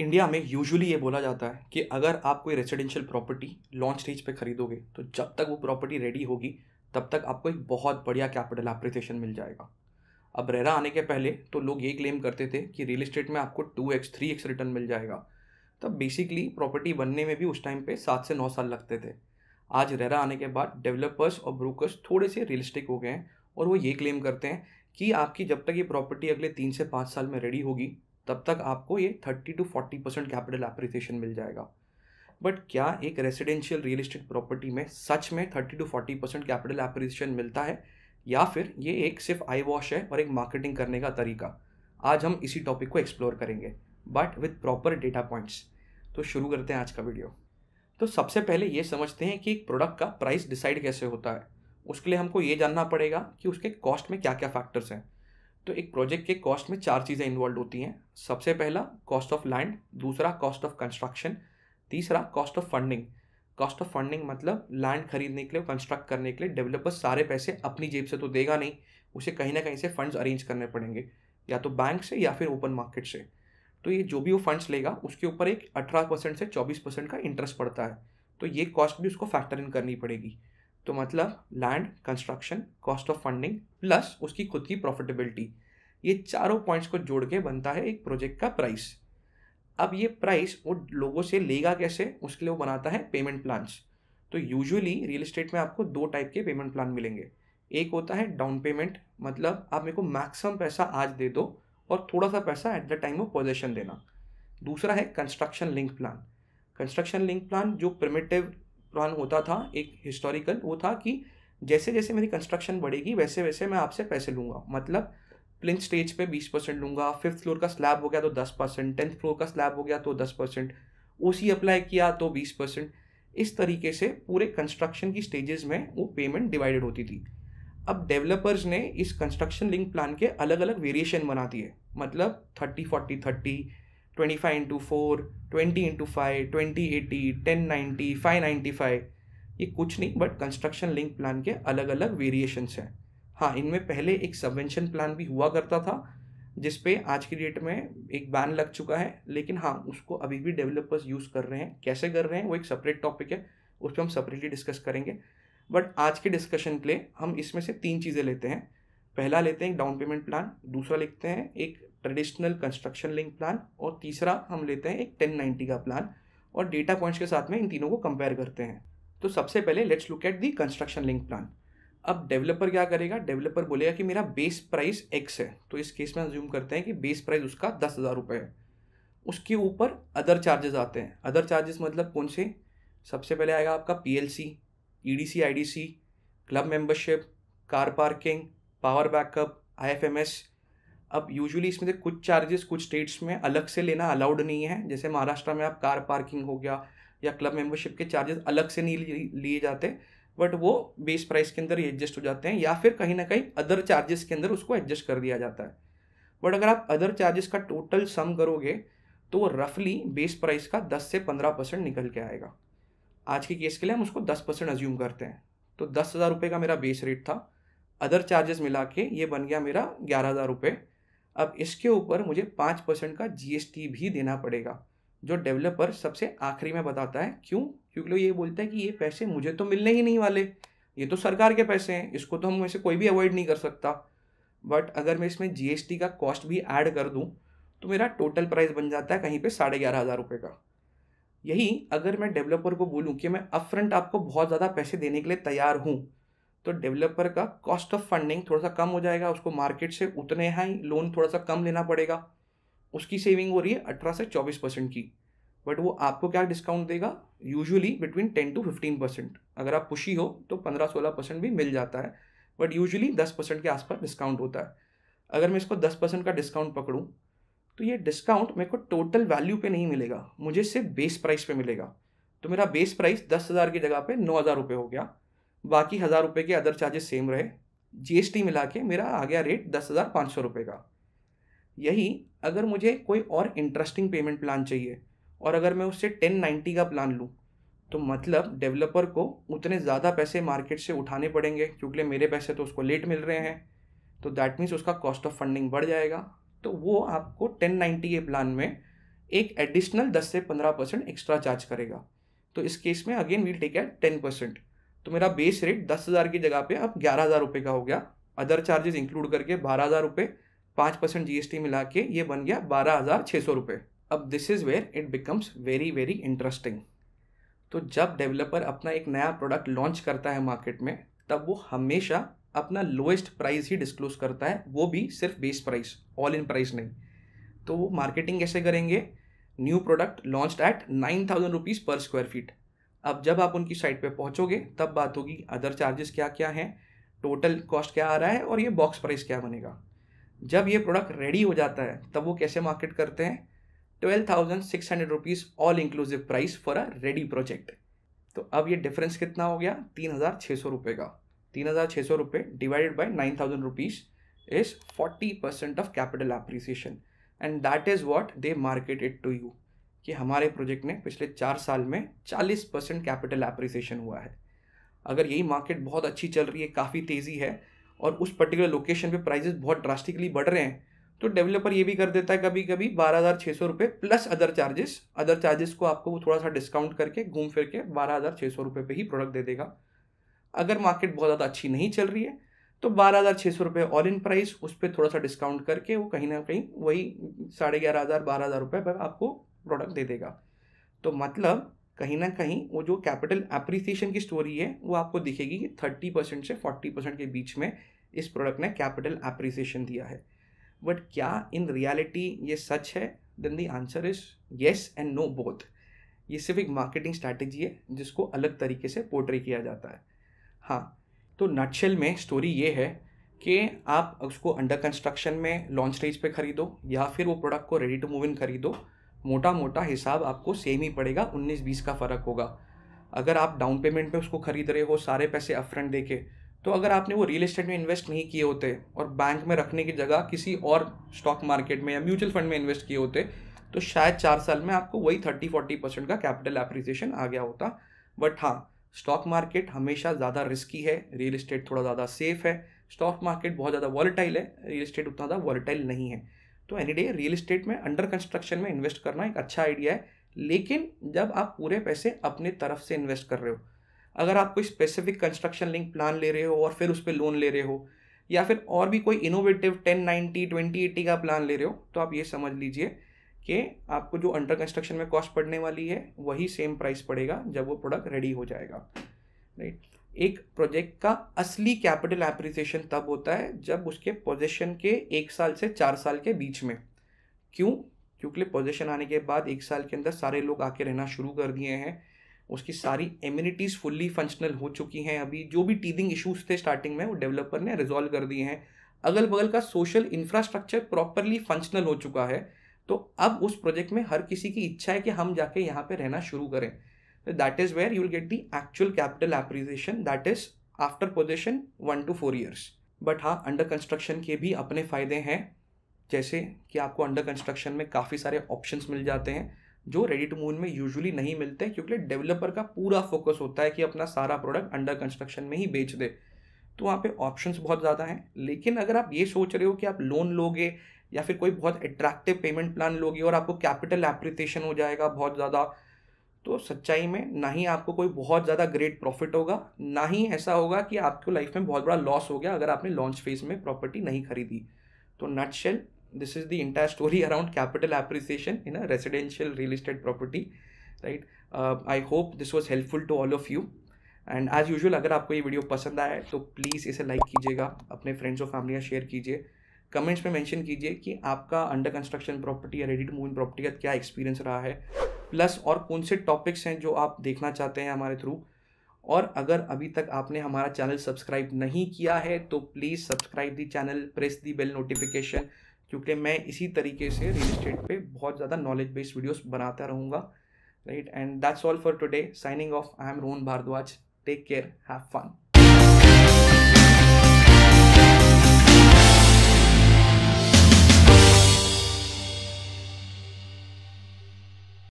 India में usually ये बोला जाता है कि अगर आप कोई रेजिडेंशियल प्रॉपर्टी लॉन्च स्टेज पे खरीदोगे तो जब तक वो प्रॉपर्टी रेडी होगी तब तक आपको एक बहुत बढ़िया कैपिटल अप्रिसिएशन मिल जाएगा अब रेरा आने के पहले तो लोग ये क्लेम करते थे कि रियल इस्टेट में आपको two x three x return मिल जाएगा तब बेसिकली प्रॉपर्टी बनने में भी उस टाइम पे सात से नौ साल लगते थे आज रेरा आने के बाद डेवलपर्स और ब्रोकर्स थोड़े से रियलिस्टिक हो गए हैं और वो ये क्लेम करते हैं कि आपकी जब तक ये प्रॉपर्टी अगले तीन से पाँच साल में रेडी होगी तब तक आपको ये thirty to forty percent capital appreciation मिल जाएगा बट क्या एक रेसिडेंशियल रियल इस्टेट प्रॉपर्टी में सच में thirty to forty percent capital appreciation मिलता है या फिर ये एक सिर्फ आई वॉश है और एक मार्केटिंग करने का तरीका आज हम इसी टॉपिक को एक्सप्लोर करेंगे but with proper data points तो शुरू करते हैं आज का वीडियो तो सबसे पहले ये समझते हैं कि एक प्रोडक्ट का प्राइस डिसाइड कैसे होता है उसके लिए हमको ये जानना पड़ेगा कि उसके कॉस्ट में क्या क्या फैक्टर्स हैं तो एक प्रोजेक्ट के कॉस्ट में चार चीज़ें इन्वॉल्व होती हैं सबसे पहला कॉस्ट ऑफ लैंड दूसरा कॉस्ट ऑफ कंस्ट्रक्शन तीसरा cost of funding cost of funding मतलब लैंड खरीदने के लिए कंस्ट्रक्ट करने के लिए डेवलपर सारे पैसे अपनी जेब से तो देगा नहीं उसे कहीं ना कहीं से फंड्स अरेंज करने पड़ेंगे या तो बैंक से या फिर ओपन मार्केट से तो ये जो भी वो फंड्स लेगा उसके ऊपर एक अठारह परसेंट से चौबीस परसेंट का इंटरेस्ट पड़ता है तो ये कॉस्ट भी उसको फैक्टर इन करनी पड़ेगी तो मतलब land construction cost of funding plus उसकी खुद की प्रॉफिटेबिलिटी ये चारों पॉइंट्स को जोड़ के बनता है एक प्रोजेक्ट का प्राइस अब ये प्राइस वो लोगों से लेगा कैसे उसके लिए वो बनाता है पेमेंट प्लान्स तो यूजुअली रियल इस्टेट में आपको दो टाइप के पेमेंट प्लान मिलेंगे एक होता है डाउन पेमेंट मतलब आप मेरे को मैक्सिमम पैसा आज दे दो और थोड़ा सा पैसा at the time of possession देना दूसरा है construction link plan construction link plan जो प्रिमेटिव प्लान होता था एक हिस्टोरिकल वो था कि जैसे जैसे मेरी कंस्ट्रक्शन बढ़ेगी वैसे वैसे मैं आपसे पैसे लूँगा मतलब प्लिन स्टेज पे बीस परसेंट लूँगा फिफ्थ फ्लोर का स्लैब हो गया तो दस परसेंट टेंथ फ्लोर का स्लैब हो गया तो दस परसेंट ओ सी अप्लाई किया तो बीस परसेंट इस तरीके से पूरे कंस्ट्रक्शन की स्टेजेस में वो पेमेंट डिवाइडेड होती थी अब डेवलपर्स ने इस कंस्ट्रक्शन लिंक प्लान के अलग अलग वेरिएशन बना दिए मतलब thirty forty thirty twenty five into four twenty into five twenty eighty ten ninety five ninety five ये कुछ नहीं बट कंस्ट्रक्शन लिंक प्लान के अलग अलग वेरिएशंस हैं हाँ इनमें पहले एक सबवेंशन प्लान भी हुआ करता था जिस पे आज की डेट में एक बैन लग चुका है लेकिन हाँ उसको अभी भी डेवलपर्स यूज़ कर रहे हैं कैसे कर रहे हैं वो एक सेपरेट टॉपिक है उस पर हम सेपरेटली डिस्कस करेंगे बट आज के डिस्कशन के लिए हम इसमें से तीन चीज़ें लेते हैं पहला लेते हैं एक डाउन पेमेंट प्लान दूसरा लिखते हैं एक ट्रेडिशनल कंस्ट्रक्शन लिंक प्लान और तीसरा हम लेते हैं एक टेन नाइन्टी का प्लान और डेटा पॉइंट्स के साथ में इन तीनों को कंपेयर करते हैं तो सबसे पहले let's look at the construction link plan अब डेवलपर क्या करेगा डेवलपर बोलेगा कि मेरा बेस प्राइस एक्स है तो इस केस में हम ज्यूम करते हैं कि बेस प्राइस उसका दस हज़ार रुपये है उसके ऊपर अदर चार्जेस आते हैं अदर चार्जेस मतलब कौन से सबसे पहले आएगा आपका P L C E D C I D C club membership car parking power backup I F M S अब यूजुअली इसमें से कुछ चार्जेस कुछ स्टेट्स में अलग से लेना अलाउड नहीं है जैसे महाराष्ट्र में आप कार पार्किंग हो गया या क्लब मेंबरशिप के चार्जेस अलग से नहीं लिए जाते बट वो बेस प्राइस के अंदर एडजस्ट हो जाते हैं या फिर कहीं ना कहीं अदर चार्जेस के अंदर उसको एडजस्ट कर दिया जाता है बट अगर आप अदर चार्जेस का टोटल सम करोगे तो वो रफली बेस प्राइस का दस से पंद्रह परसेंट निकल के आएगा आज के केस के लिए हम उसको दस परसेंट अज्यूम करते हैं तो दस हज़ार रुपये का मेरा बेस रेट था अदर चार्जेस मिला के ये बन गया मेरा ग्यारह हज़ार रुपये अब इसके ऊपर मुझे पाँच परसेंट का जीएसटी भी देना पड़ेगा जो डेवलपर सबसे आखिरी में बताता है क्यों क्योंकि लोग ये बोलते हैं कि ये पैसे मुझे तो मिलने ही नहीं वाले ये तो सरकार के पैसे हैं इसको तो हम ऐसे कोई भी अवॉइड नहीं कर सकता बट अगर मैं इसमें जी का कॉस्ट भी ऐड कर दूँ तो मेरा टोटल प्राइस बन जाता है कहीं पर साढ़े ग्यारह हज़ार रुपये का यही अगर मैं डेवलपर को बोलूँ कि मैं फ्रंट आपको बहुत ज़्यादा पैसे देने के लिए तैयार हूँ तो डेवलपर का कॉस्ट ऑफ फंडिंग थोड़ा सा कम हो जाएगा उसको मार्केट से उतने हैं लोन थोड़ा सा कम लेना पड़ेगा उसकी सेविंग हो रही है अठारह से चौबीस परसेंट की बट वो आपको क्या डिस्काउंट देगा usually between ten to fifteen percent अगर आप पुशी हो तो पंद्रह सोलह परसेंट भी मिल जाता है बट यूजुअली दस परसेंट के आसपास डिस्काउंट होता है अगर मैं इसको दस परसेंट का डिस्काउंट पकड़ूँ तो ये डिस्काउंट मेरे को टोटल वैल्यू पे नहीं मिलेगा मुझे सिर्फ बेस प्राइस पे मिलेगा तो मेरा बेस प्राइस दस हज़ार की जगह पे नौ हज़ार रुपये हो गया बाकी हज़ार रुपये के अदर चार्जेस सेम रहे जीएसटी मिला के मेरा आ गया रेट दस हज़ार पाँच सौ रुपये का यही अगर मुझे कोई और इंटरेस्टिंग पेमेंट प्लान चाहिए और अगर मैं उससे टेन नाइन्टी का प्लान लूँ तो मतलब डेवलपर को उतने ज़्यादा पैसे मार्केट से उठाने पड़ेंगे क्योंकि मेरे पैसे तो उसको लेट मिल रहे हैं तो दैट मीन्स उसका कॉस्ट ऑफ फंडिंग बढ़ जाएगा तो वो आपको टेन नाइन्टी के प्लान में एक एडिशनल दस से पंद्रह परसेंट एक्स्ट्रा चार्ज करेगा तो इस केस में again we'll take at ten percent तो मेरा बेस रेट दस हज़ार की जगह पे अब ग्यारह हज़ार रुपये का हो गया अदर चार्जेस इंक्लूड करके बारह हज़ार रुपये पाँच परसेंट जी एस टी मिला के ये बन गया बारह हज़ार छः सौ रुपये अब this is where it becomes very very interesting तो जब डेवलपर अपना एक नया प्रोडक्ट लॉन्च करता है मार्केट में तब वो हमेशा अपना लोएस्ट प्राइस ही डिस्क्लोज करता है वो भी सिर्फ base price all in price नहीं तो वो मार्केटिंग कैसे करेंगे new product launch at nine thousand rupees per square feet अब जब आप उनकी साइट पे पहुंचोगे तब बात होगी अदर चार्जेस क्या क्या हैं टोटल कॉस्ट क्या आ रहा है और ये बॉक्स प्राइस क्या बनेगा जब ये प्रोडक्ट रेडी हो जाता है तब वो कैसे मार्केट करते हैं twelve thousand six hundred rupees all inclusive price for a ready project तो अब ये डिफरेंस कितना हो गया तीन हज़ार छः सौ रुपये का तीन हज़ार छः सौ रुपये divided by nine thousand rupees is forty percent of capital appreciation and that is what they market it to you कि हमारे प्रोजेक्ट में पिछले चार साल में 40 परसेंट कैपिटल एप्रिसिएशन हुआ है अगर यही मार्केट बहुत अच्छी चल रही है काफ़ी तेज़ी है और उस पर्टिकुलर लोकेशन पे प्राइजेस बहुत ड्रास्टिकली बढ़ रहे हैं तो डेवलपर ये भी कर देता है कभी कभी बारह हज़ार छः सौ रुपये plus other charges other charges को आपको वो थोड़ा सा डिस्काउंट करके घूम फिर के बारह हज़ार छः सौ रुपये पर ही प्रोडक्ट दे देगा अगर मार्केट बहुत ज़्यादा अच्छी नहीं चल रही है तो बारह हज़ार छः सौ रुपये ऑल इन प्राइस उस पर थोड़ा सा डिस्काउंट करके वो कहीं ना कहीं वही साढ़े ग्यारह हज़ार बारह हज़ार रुपये पर आपको प्रोडक्ट दे देगा तो मतलब कहीं ना कहीं वो जो कैपिटल एप्रिसिएशन की स्टोरी है वो आपको दिखेगी कि थर्टी परसेंट से फोर्टी परसेंट के बीच में इस प्रोडक्ट ने कैपिटल एप्रिसिएशन दिया है बट क्या इन रियलिटी ये सच है then the answer is yes and no both ये सिर्फ एक मार्केटिंग स्ट्रैटेजी है जिसको अलग तरीके से पोर्ट्रे किया जाता है हाँ तो नटशेल में स्टोरी ये है कि आप उसको अंडर कंस्ट्रक्शन में लॉन्च स्टेज पे खरीदो या फिर वो प्रोडक्ट को रेडी टू मूव इन खरीदो मोटा मोटा हिसाब आपको सेम ही पड़ेगा उन्नीस बीस का फ़र्क होगा अगर आप डाउन पेमेंट पे उसको ख़रीद रहे हो सारे पैसे अपफ्रंट दे के तो अगर आपने वो रियल इस्टेट में इन्वेस्ट नहीं किए होते और बैंक में रखने की जगह किसी और स्टॉक मार्केट में या म्यूचुअल फंड में इन्वेस्ट किए होते तो शायद चार साल में आपको वही थर्टी फोर्टी परसेंट का कैपिटल एप्रिसिएशन आ गया होता बट हाँ स्टॉक मार्केट हमेशा ज़्यादा रिस्की है रियल इस्टेट थोड़ा ज़्यादा सेफ है स्टॉक मार्केट बहुत ज़्यादा वॉलेटाइल है रियल इस्टेट उतना ज़्यादा वॉलेटाइल नहीं है तो एनी डे रियल इस्टेट में अंडर कंस्ट्रक्शन में इन्वेस्ट करना एक अच्छा आइडिया है लेकिन जब आप पूरे पैसे अपने तरफ से इन्वेस्ट कर रहे हो अगर आप कोई स्पेसिफिक कंस्ट्रक्शन लिंक प्लान ले रहे हो और फिर उस पर लोन ले रहे हो या फिर और भी कोई innovative ten ninety twenty eighty का प्लान ले रहे हो तो आप ये समझ लीजिए कि आपको जो अंडर कंस्ट्रक्शन में कॉस्ट पड़ने वाली है वही सेम प्राइस पड़ेगा जब वो प्रोडक्ट रेडी हो जाएगा राइट एक प्रोजेक्ट का असली कैपिटल एप्रिसिएशन तब होता है जब उसके पोजिशन के एक साल से चार साल के बीच में क्यों क्योंकि पोजिशन आने के बाद एक साल के अंदर सारे लोग आके रहना शुरू कर दिए हैं उसकी सारी एम्यूनिटीज़ फुल्ली फंक्शनल हो चुकी हैं अभी जो भी टीदिंग इशूज़ थे स्टार्टिंग में वो डेवलपर ने रिजॉल्व कर दिए हैं अगल बगल का सोशल इंफ्रास्ट्रक्चर प्रॉपरली फंक्शनल हो चुका है तो अब उस प्रोजेक्ट में हर किसी की इच्छा है कि हम जाके यहाँ पे रहना शुरू करें that is where you will get the actual capital appreciation that is after possession one to four years but हाँ अंडर कंस्ट्रक्शन के भी अपने फ़ायदे हैं जैसे कि आपको अंडर कंस्ट्रक्शन में काफ़ी सारे ऑप्शन मिल जाते हैं जो रेडी टू मूव में यूजुअली नहीं मिलते क्योंकि डेवलपर का पूरा फोकस होता है कि अपना सारा प्रोडक्ट अंडर कंस्ट्रक्शन में ही बेच दे तो वहाँ पे ऑप्शंस बहुत ज़्यादा हैं लेकिन अगर आप ये सोच रहे हो कि आप लोन लोगे या फिर कोई बहुत अट्रैक्टिव पेमेंट प्लान लोगे और आपको कैपिटल एप्रिटेशन हो जाएगा बहुत ज़्यादा तो सच्चाई में ना ही आपको कोई बहुत ज़्यादा ग्रेट प्रॉफिट होगा ना ही ऐसा होगा कि आपको लाइफ में बहुत बड़ा लॉस हो गया अगर आपने लॉन्च फेज में प्रॉपर्टी नहीं खरीदी तो nutshell this is the entire story around capital appreciation in a residential real estate property right I hope this was helpful to all of you and as usual अगर आपको ये video पसंद आया तो please इसे like कीजिएगा अपने friends और फैमिली शेयर कीजिए कमेंट्स में मेंशन कीजिए कि आपका अंडर कंस्ट्रक्शन प्रॉपर्टी या रेडी टू मूव प्रॉपर्टी का क्या एक्सपीरियंस रहा है प्लस और कौन से टॉपिक्स हैं जो आप देखना चाहते हैं हमारे थ्रू और अगर अभी तक आपने हमारा चैनल सब्सक्राइब नहीं किया है तो please subscribe the channel press the bell notification क्योंकि मैं इसी तरीके से रियल इस्टेट पर बहुत ज़्यादा नॉलेज बेस्ड वीडियोस बनाता रहूँगा right and that's all for today signing off I am Rohan Bhardwaj take care have fun